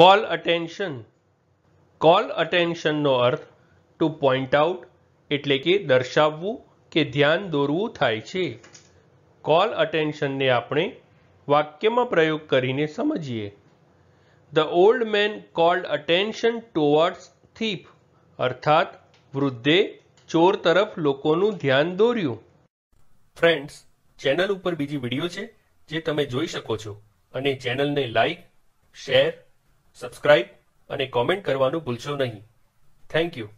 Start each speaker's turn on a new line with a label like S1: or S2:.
S1: call attention
S2: call અટેન્શનનો અર્થ to point out એટલે કે દર્શાવવું કે ધ્યાન દોરવું થાય છે કોલ અટેન્શનને આપણે વાક્યમાં પ્રયોગ કરીને સમજીએ the old man called attention towards thief અર્થાત વૃદ્ધે ચોર તરફ લોકોનું ધ્યાન દોર્યું ફ્રેન્ડ્સ ચેનલ ઉપર બીજી વિડીયો છે જે તમે જોઈ શકો છો અને ચેનલને લાઈક શેર સબસ્ક્રાઇબ અને કોમેન્ટ કરવાનું ભૂલશો નહીં થેન્ક યુ